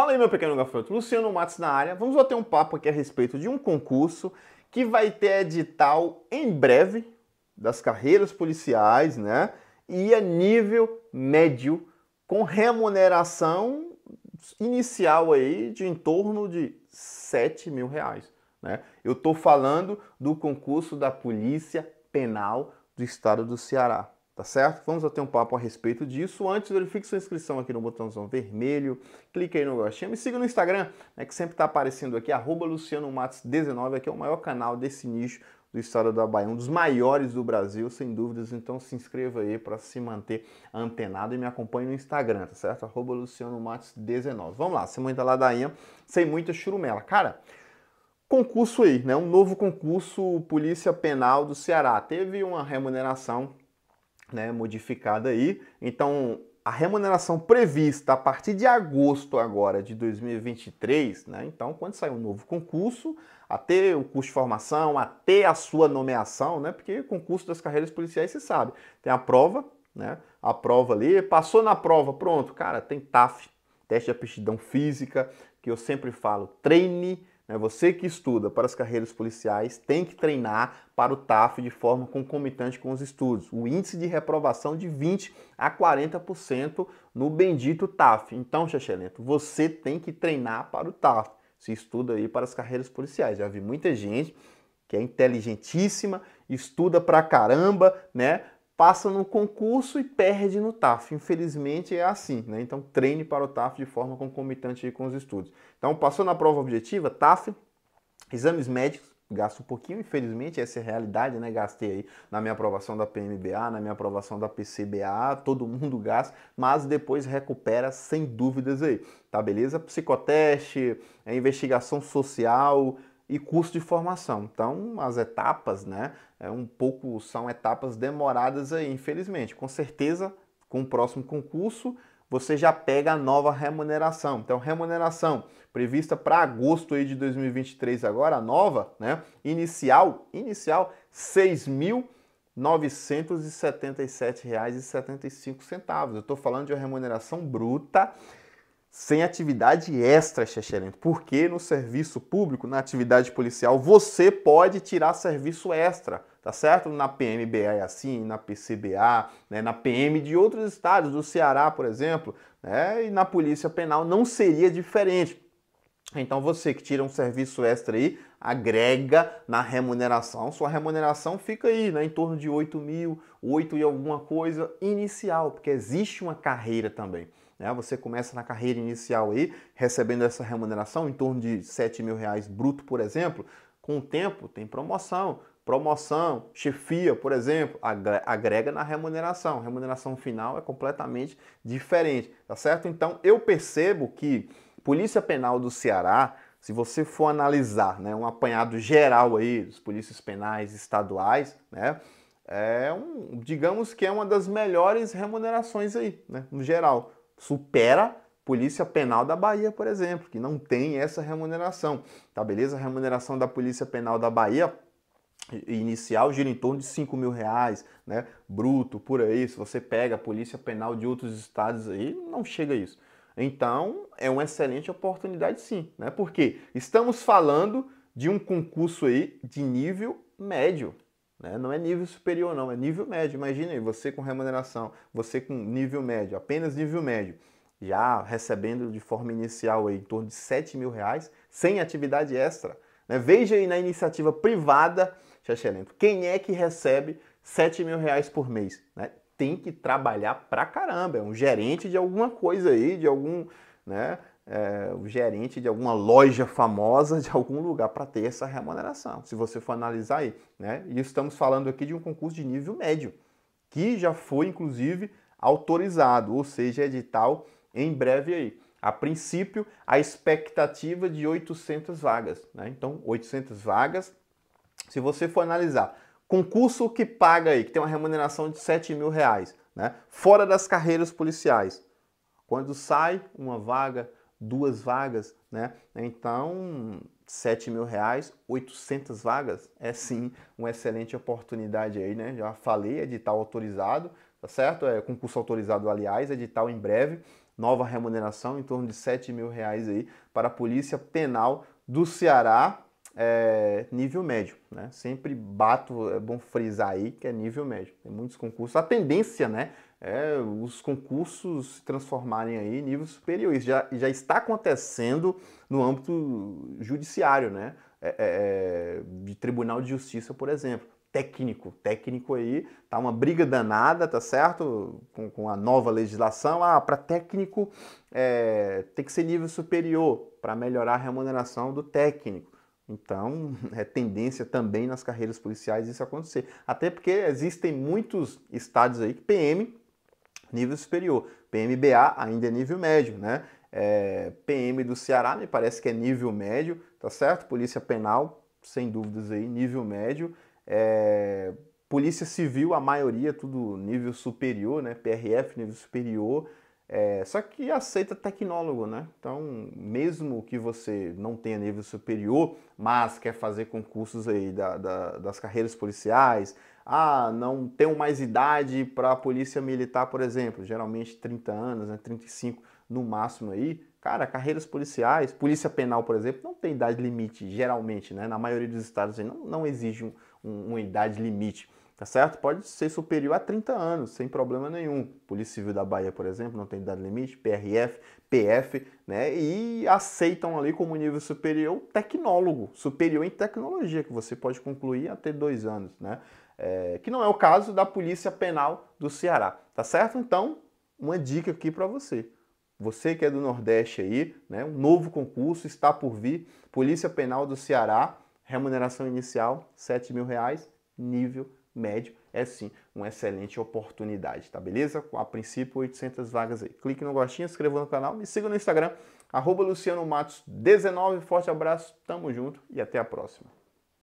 Fala aí, meu pequeno gafanhoto. Luciano Matos na área. Vamos bater um papo aqui a respeito de um concurso que vai ter edital em breve das carreiras policiais, né? E a é nível médio, com remuneração inicial aí de em torno de 7 mil reais. Né? Eu estou falando do concurso da Polícia Penal do Estado do Ceará. Tá certo? Vamos até um papo a respeito disso. Antes, verifique sua inscrição aqui no botãozão vermelho, clique aí no gostinho, me siga no Instagram, né, que sempre está aparecendo aqui, lucianomatos19, aqui é o maior canal desse nicho do estado da Bahia, um dos maiores do Brasil, sem dúvidas. Então se inscreva aí para se manter antenado e me acompanhe no Instagram, tá certo? Arroba Luciano Matos 19. Vamos lá, sem muita ladainha, sem muita churumela. Cara, concurso aí, né? Um novo concurso Polícia Penal do Ceará. Teve uma remuneração né, modificada aí. Então, a remuneração prevista a partir de agosto agora de 2023, né? Então, quando sair um novo concurso, até o curso de formação, até a sua nomeação, né? Porque concurso das carreiras policiais, você sabe, tem a prova, né? A prova ali, passou na prova, pronto, cara, tem TAF, teste de aptidão física, que eu sempre falo, treine né? Você que estuda para as carreiras policiais tem que treinar para o TAF de forma concomitante com os estudos. O índice de reprovação de 20 a 40% no bendito TAF. Então, Xexelento, você tem que treinar para o TAF. Se estuda aí para as carreiras policiais. Já vi muita gente que é inteligentíssima, estuda pra caramba, né? passa no concurso e perde no TAF. Infelizmente é assim, né? Então treine para o TAF de forma concomitante com os estudos. Então passou na prova objetiva, TAF, exames médicos, gasto um pouquinho, infelizmente essa é a realidade, né? Gastei aí na minha aprovação da PMBA, na minha aprovação da PCBA, todo mundo gasta, mas depois recupera sem dúvidas aí, tá beleza? Psicoteste, é investigação social, e curso de formação. Então, as etapas, né, é um pouco são etapas demoradas aí, infelizmente. Com certeza, com o próximo concurso, você já pega a nova remuneração. Então, remuneração prevista para agosto aí de 2023 agora, a nova, né, inicial, inicial 6.977,75. Eu estou falando de uma remuneração bruta sem atividade extra, Excelente. Porque no serviço público, na atividade policial, você pode tirar serviço extra, tá certo? Na PMBA é assim, na PCBA, né? na PM de outros estados, do Ceará, por exemplo, né? e na Polícia Penal não seria diferente. Então você que tira um serviço extra aí, agrega na remuneração, sua remuneração fica aí, né, em torno de 8 mil, 8 e alguma coisa inicial, porque existe uma carreira também. Né? Você começa na carreira inicial aí, recebendo essa remuneração em torno de 7 mil reais bruto, por exemplo. Com o tempo, tem promoção, promoção, chefia, por exemplo, agrega na remuneração. A remuneração final é completamente diferente, tá certo? Então eu percebo que Polícia Penal do Ceará, se você for analisar né, um apanhado geral aí dos polícias penais estaduais, né? É um, digamos que é uma das melhores remunerações aí, né, no geral supera Polícia Penal da Bahia, por exemplo, que não tem essa remuneração, tá beleza? A remuneração da Polícia Penal da Bahia inicial gira em torno de 5 mil reais, né? Bruto, por aí. Se você pega a Polícia Penal de outros estados aí, não chega a isso. Então, é uma excelente oportunidade sim, né? Porque estamos falando de um concurso aí de nível médio, né? Não é nível superior, não, é nível médio. Imagina aí, você com remuneração, você com nível médio, apenas nível médio, já recebendo de forma inicial aí, em torno de 7 mil reais, sem atividade extra. Né? Veja aí na iniciativa privada, Xaxelento, quem é que recebe 7 mil reais por mês? Né? Tem que trabalhar pra caramba, é um gerente de alguma coisa aí, de algum. Né? é, o gerente de alguma loja famosa de algum lugar para ter essa remuneração, se você for analisar aí. Né? E estamos falando aqui de um concurso de nível médio, que já foi, inclusive, autorizado, ou seja, edital em breve aí. A princípio, a expectativa de 800 vagas. Né? Então, 800 vagas, se você for analisar, concurso que paga aí, que tem uma remuneração de 7 mil reais, né? fora das carreiras policiais, quando sai uma vaga duas vagas, né? Então, 7 mil reais, 800 vagas, é sim uma excelente oportunidade aí, né? Já falei, edital autorizado, tá certo? É concurso autorizado, aliás, edital em breve, nova remuneração em torno de 7 mil reais aí para a Polícia Penal do Ceará, é, nível médio, né? Sempre bato, é bom frisar aí que é nível médio. Tem muitos concursos, a tendência, né? é, os concursos se transformarem aí em níveis superiores. Já, já está acontecendo no âmbito judiciário, né? É, é, é, de Tribunal de Justiça, por exemplo. Técnico, técnico aí, tá uma briga danada, tá certo? Com, com a nova legislação, ah, para técnico é, tem que ser nível superior para melhorar a remuneração do técnico. Então, é tendência também nas carreiras policiais isso acontecer. Até porque existem muitos estados aí que PM nível superior. PMBA ainda é nível médio, né? É, PM do Ceará me parece que é nível médio, tá certo? Polícia Penal, sem dúvidas aí, nível médio. É, Polícia Civil, a maioria, tudo nível superior, né? PRF, nível superior. É, só que aceita tecnólogo, né? Então, mesmo que você não tenha nível superior, mas quer fazer concursos aí da, da, das carreiras policiais, ah, não tenho mais idade para a polícia militar, por exemplo, geralmente 30 anos, né, 35 no máximo aí. Cara, carreiras policiais, polícia penal, por exemplo, não tem idade limite, geralmente, né? Na maioria dos estados não, não exige um, um, uma idade limite, tá certo? Pode ser superior a 30 anos, sem problema nenhum. Polícia Civil da Bahia, por exemplo, não tem idade limite, PRF, PF, né? E aceitam ali como nível superior tecnólogo, superior em tecnologia, que você pode concluir até dois anos, né? é, que não é o caso da Polícia Penal do Ceará, tá certo? Então, uma dica aqui para você. Você que é do Nordeste aí, né, um novo concurso está por vir, Polícia Penal do Ceará, remuneração inicial, 7 mil reais, nível médio, é sim uma excelente oportunidade, tá beleza? A princípio, 800 vagas aí. Clique no gostinho, inscreva no canal, me siga no Instagram, arroba Luciano Matos 19. Forte abraço, tamo junto e até a próxima.